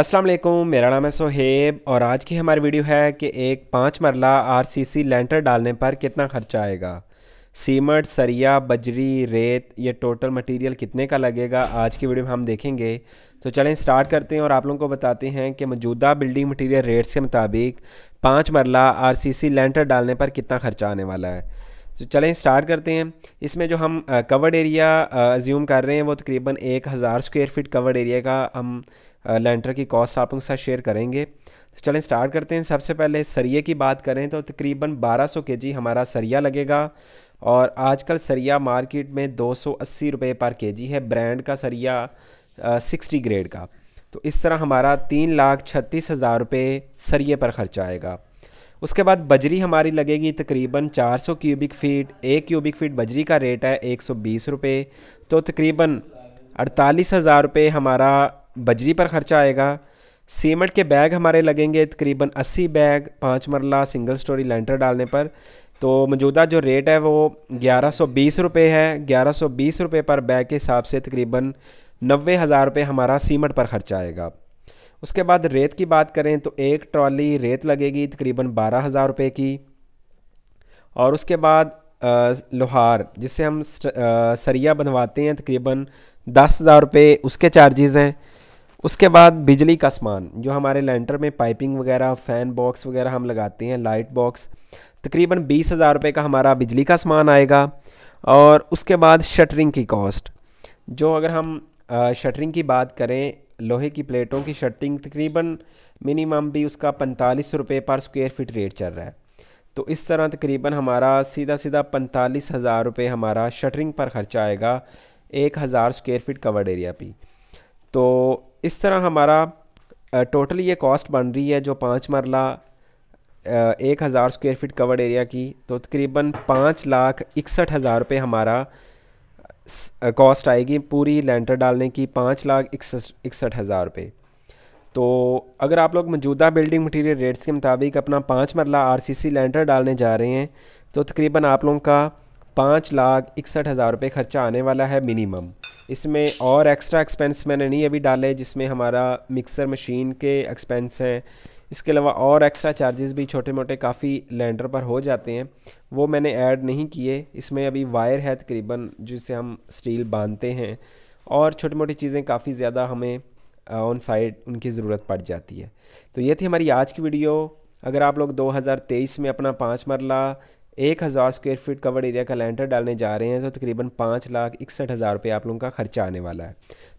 अस्सलाम वालेकुम मेरा नाम है सोहेब और आज की हमारी वीडियो है कि एक पाँच मरला आरसीसी लेंटर डालने पर कितना खर्चा आएगा सीमेंट सरिया बजरी रेत ये टोटल मटेरियल कितने का लगेगा आज की वीडियो में हम देखेंगे तो चलें स्टार्ट करते हैं और आप लोगों को बताते हैं कि मौजूदा बिल्डिंग मटेरियल रेट्स के मुताबिक पाँच मरला सी लेंटर डालने पर कितना खर्चा आने वाला है तो चलें स्टार्ट करते हैं इसमें जो हम कवर्ड एरिया अज्यूम कर रहे हैं वो तकरीबन एक हज़ार स्क्वायर फीट कवर्ड एरिया का हम लेंटर की कॉस्ट आप उनके साथ शेयर करेंगे तो चलें स्टार्ट करते हैं सबसे पहले सरिये की बात करें तो तकरीबन 1200 जी हमारा सरिया लगेगा और आजकल सरिया मार्केट में दो सौ रुपये पर जी है ब्रांड का सरिया सिक्सटी ग्रेड का तो इस तरह हमारा तीन लाख छत्तीस हज़ार रुपये सरिये पर ख़र्चा आएगा उसके बाद बजरी हमारी लगेगी तकरीबन 400 क्यूबिक फ़ीट एक क्यूबिक फ़ीट बजरी का रेट है एक सौ बीस रुपये तो तकरीबन अड़तालीस हज़ार रुपये हमारा बजरी पर खर्चा आएगा सीमेंट के बैग हमारे लगेंगे तकरीबन 80 बैग पाँच मरला सिंगल स्टोरी लेंटर डालने पर तो मौजूदा जो रेट है वो ग्यारह सौ बीस रुपये है ग्यारह सौ बीस रुपये पर बैग के हिसाब से तकरीबन नबे हज़ार रुपये हमारा सीमेंट पर खर्चा आएगा उसके बाद रेत की बात करें तो एक ट्रॉली रेत लगेगी तकरीबन बारह हज़ार रुपये की और उसके बाद लोहार जिससे हम सरिया बनवाते हैं तकरीबन दस हज़ार रुपये उसके चार्जेज़ हैं उसके बाद बिजली का सामान जो हमारे लेंटर में पाइपिंग वगैरह फ़ैन बॉक्स वगैरह हम लगाते हैं लाइट बॉक्स तकरीबन बीस हज़ार रुपये का हमारा बिजली का सामान आएगा और उसके बाद शटरिंग की कॉस्ट जो अगर हम शटरिंग की बात करें लोहे की प्लेटों की शटरिंग तकरीबन मिनिमम भी उसका पैंतालीस रुपये पर स्क्वायर फीट रेट चल रहा है तो इस तरह तकरीबन हमारा सीधा सीधा पैंतालीस हज़ार रुपये हमारा शटरिंग पर ख़र्चा आएगा एक हज़ार स्क्वायर फीट कवर्ड एरिया पे तो इस तरह हमारा टोटल ये कॉस्ट बन रही है जो पाँच मरला एक हज़ार स्क्वायर फीट कवर्ड एरिया की तो तकरीबन पाँच लाख इकसठ हज़ार रुपये हमारा कॉस्ट आएगी पूरी लेंटर डालने की पाँच लाख इकसठ हज़ार रुपये तो अगर आप लोग मौजूदा बिल्डिंग मटेरियल रेट्स के मुताबिक अपना पाँच मरला आरसीसी लेंटर डालने जा रहे हैं तो तकरीबन आप लोगों का पाँच लाख इकसठ हज़ार रुपये ख़र्चा आने वाला है मिनिमम इसमें और एक्स्ट्रा एक्सपेंस मैंने नहीं अभी डाले जिसमें हमारा मिक्सर मशीन के एक्सपेंस हैं इसके अलावा और एक्स्ट्रा चार्जेस भी छोटे मोटे काफ़ी लैंडर पर हो जाते हैं वो मैंने ऐड नहीं किए इसमें अभी वायर है तकरीबन जिससे हम स्टील बांधते हैं और छोटी मोटी चीज़ें काफ़ी ज़्यादा हमें ऑन साइड उनकी ज़रूरत पड़ जाती है तो ये थी हमारी आज की वीडियो अगर आप लोग 2023 में अपना पाँच मरला एक हज़ार स्क्वेयर फीट कवर्ड एरिया का लेंटर डालने जा रहे हैं तो तकरीबन पाँच लाख इकसठ हज़ार रुपये आप लोगों का खर्चा आने वाला है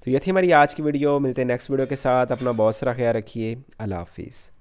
तो ये थी हमारी आज की वीडियो मिलते हैं नेक्स्ट वीडियो के साथ अपना बहुत सारा ख्याल रखिए अल्लाह हाफिज़